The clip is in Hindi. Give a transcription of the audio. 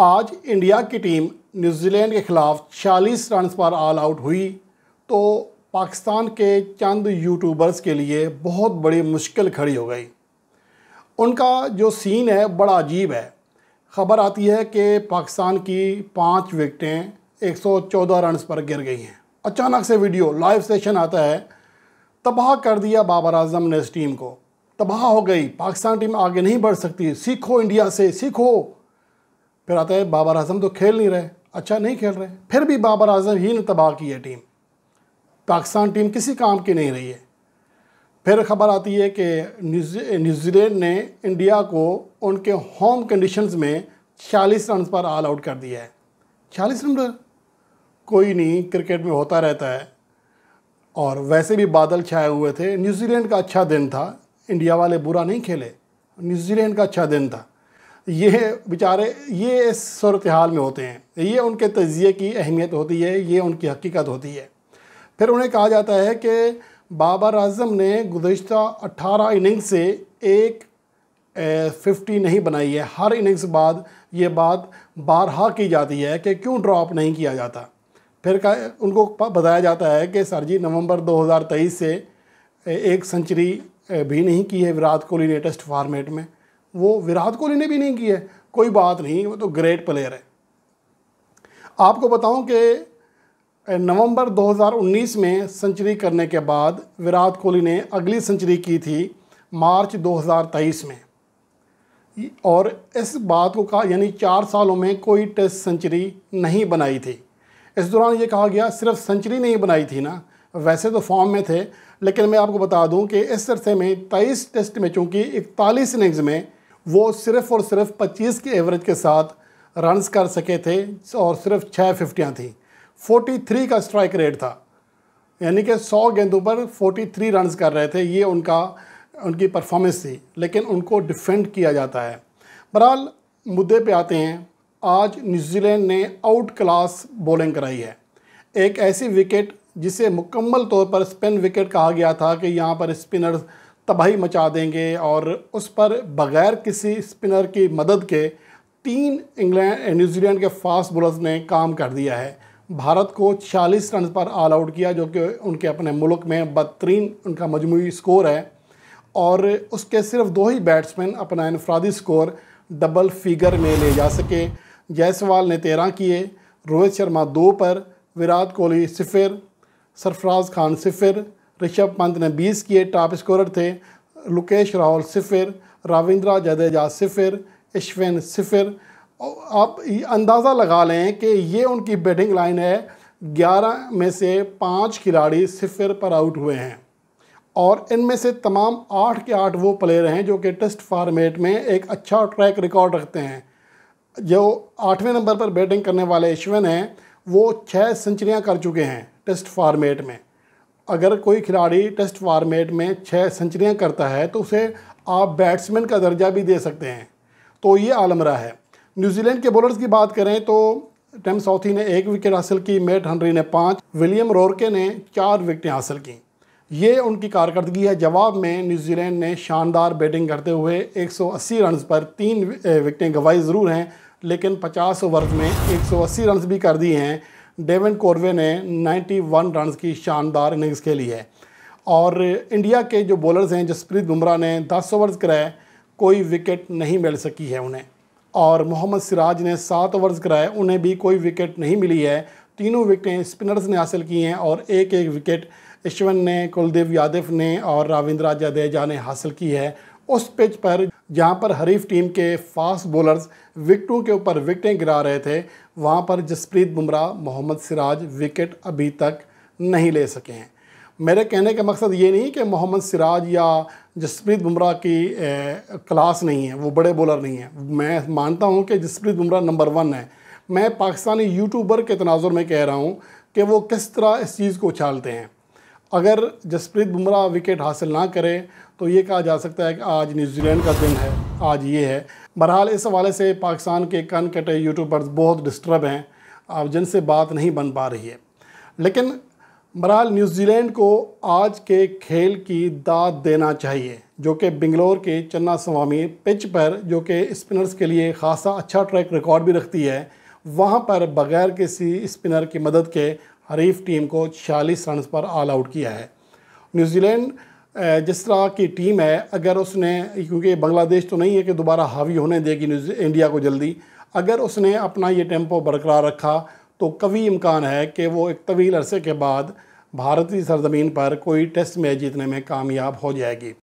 आज इंडिया की टीम न्यूजीलैंड के ख़िलाफ़ 40 रन पर ऑल आउट हुई तो पाकिस्तान के चंद यूट्यूबर्स के लिए बहुत बड़ी मुश्किल खड़ी हो गई उनका जो सीन है बड़ा अजीब है ख़बर आती है कि पाकिस्तान की पाँच विकटें 114 रन पर गिर गई हैं अचानक से वीडियो लाइव सेशन आता है तबाह कर दिया बाबर आजम ने इस टीम को तबाह हो गई पाकिस्तान टीम आगे नहीं बढ़ सकती सीखो इंडिया से सीखो फिर आता है बाबर आजम तो खेल नहीं रहे अच्छा नहीं खेल रहे फिर भी बाबर आजम ही ने तबाह की है टीम पाकिस्तान टीम किसी काम की नहीं रही है फिर खबर आती है कि न्यूजीलैंड ने इंडिया को उनके होम कंडीशंस में 40 रन पर ऑल आउट कर दिया है 40 रन कोई नहीं क्रिकेट में होता रहता है और वैसे भी बादल छाए हुए थे न्यूजीलैंड का अच्छा दिन था इंडिया वाले बुरा नहीं खेले न्यूजीलैंड का अच्छा दिन था ये बेचारे ये इस सूरत हाल में होते हैं ये उनके तजिए की अहमियत होती है ये उनकी हकीकत होती है फिर उन्हें कहा जाता है कि बाबर अजम ने गुजशत अट्ठारह इनिंग से एक फिफ्टी नहीं बनाई है हर इनिंग्स बाद ये बात बारहा की जाती है कि क्यों ड्रॉप नहीं किया जाता फिर का उनको बताया जाता है कि सर जी नवंबर 2023 से एक सेंचुरी भी नहीं की है विराट कोहली ने टेस्ट फार्मेट में वो विराट कोहली ने भी नहीं की है कोई बात नहीं वो तो ग्रेट प्लेयर है आपको बताऊं कि नवंबर 2019 में सेंचुरी करने के बाद विराट कोहली ने अगली सेंचुरी की थी मार्च 2023 में और इस बात को कहा यानी चार सालों में कोई टेस्ट सेंचुरी नहीं बनाई थी इस दौरान ये कहा गया सिर्फ सेंचुरी नहीं बनाई थी ना वैसे तो फॉर्म में थे लेकिन मैं आपको बता दूं कि इस अरसे में तेईस टेस्ट मैचों की इकतालीस इनिंग्स में वो सिर्फ और सिर्फ 25 के एवरेज के साथ रन्स कर सके थे और सिर्फ छः फिफ्टियाँ थी 43 का स्ट्राइक रेट था यानी कि 100 गेंदों पर 43 रनस कर रहे थे ये उनका उनकी परफॉर्मेंस थी लेकिन उनको डिफेंड किया जाता है बहरहाल मुद्दे पे आते हैं आज न्यूजीलैंड ने आउट क्लास बॉलिंग कराई है एक ऐसी विकेट जिसे मुकम्मल तौर पर स्पिन विकेट कहा गया था कि यहाँ पर स्पिनर्स तबाही मचा देंगे और उस पर बगैर किसी स्पिनर की मदद के तीन इंग्लैंड न्यूजीलैंड के फास्ट बॉलर्स ने काम कर दिया है भारत को 40 रन पर ऑल आउट किया जो कि उनके अपने मुल्क में बदतरीन उनका मजमू स्कोर है और उसके सिर्फ दो ही बैट्समैन अपना इनफरादी स्कोर डबल फिगर में ले जा सके जायसवाल ने तेरह किए रोहित शर्मा दो पर विराट कोहली सिफिर सरफराज खान सिफिर ऋषभ पंत ने 20 किए टॉप स्कोरर थे लुकेश राहुल सिफिर रविंद्रा जडेजा सिफिर इश्विन सिफिर आप अंदाज़ा लगा लें कि ये उनकी बैटिंग लाइन है 11 में से पाँच खिलाड़ी सिफिर पर आउट हुए हैं और इनमें से तमाम आठ के आठ वो प्लेयर हैं जो कि टेस्ट फार्मेट में एक अच्छा ट्रैक रिकॉर्ड रखते हैं जो आठवें नंबर पर बैटिंग करने वाले इश्विन हैं वो छः सेंचुरियाँ कर चुके हैं टेस्ट फार्मेट में अगर कोई खिलाड़ी टेस्ट फॉर्मेट में छः सेंचुरियाँ करता है तो उसे आप बैट्समैन का दर्जा भी दे सकते हैं तो ये आलमरा है न्यूजीलैंड के बॉलर्स की बात करें तो टेम साउथी ने एक विकेट हासिल की मेट हनरी ने पाँच विलियम रोरके ने चार विकटें हासिल की ये उनकी कारकर्दगी है जवाब में न्यूजीलैंड ने शानदार बैटिंग करते हुए 180 रन पर तीन विकटें गंवाई ज़रूर हैं लेकिन 50 ओवर में 180 रन भी कर दिए हैं डेविन कोरवे ने 91 रन की शानदार इनिंग्स खेली है और इंडिया के जो बॉलर्स हैं जसप्रीत बुमराह ने 10 ओवर्स कराए कोई विकेट नहीं मिल सकी है उन्हें और मोहम्मद सिराज ने सात ओवर्स कराए उन्हें भी कोई विकेट नहीं मिली है तीनों विकेटें स्पिनर्स ने हासिल की हैं और एक एक विकेट ईश्वन ने कुलदीप यादव ने और रविंद्रा जडेजा ने हासिल की है उस पिच पर जहां पर हरीफ टीम के फास्ट बॉलर्स विकटों के ऊपर विकटें गिरा रहे थे वहां पर जसप्रीत बुमराह मोहम्मद सिराज विकेट अभी तक नहीं ले सके हैं मेरे कहने का मकसद ये नहीं कि मोहम्मद सिराज या जसप्रीत बुमराह की ए, क्लास नहीं है वो बड़े बॉलर नहीं हैं मैं मानता हूँ कि जसप्रीत बुमराह नंबर वन है मैं पाकिस्तानी यूट्यूबर के तनाजुर में कह रहा हूँ कि वो किस तरह इस चीज़ को उछालते हैं अगर जसप्रीत बुमराह विकेट हासिल ना करे तो ये कहा जा सकता है कि आज न्यूजीलैंड का दिन है आज ये है बहरहाल इस हवाले से पाकिस्तान के कन कटे यूट्यूबर्स बहुत डिस्टर्ब हैं आप जिनसे बात नहीं बन पा रही है लेकिन बहरहाल न्यूजीलैंड को आज के खेल की दाद देना चाहिए जो कि बेंगलोर के चन्ना स्वामी पिच पर जो कि स्पिनर्स के लिए खासा अच्छा ट्रैक रिकॉर्ड भी रखती है वहाँ पर बगैर किसी स्पिनर की मदद के हरीफ टीम को छियालीस रन पर ऑल आउट किया है न्यूजीलैंड जिस तरह की टीम है अगर उसने क्योंकि बांग्लादेश तो नहीं है कि दोबारा हावी होने देगी इंडिया को जल्दी अगर उसने अपना ये टेम्पो बरकरार रखा तो कभी इम्कान है कि वो एक तवील अरसे के बाद भारतीय सरजमीन पर कोई टेस्ट मैच जीतने में कामयाब हो जाएगी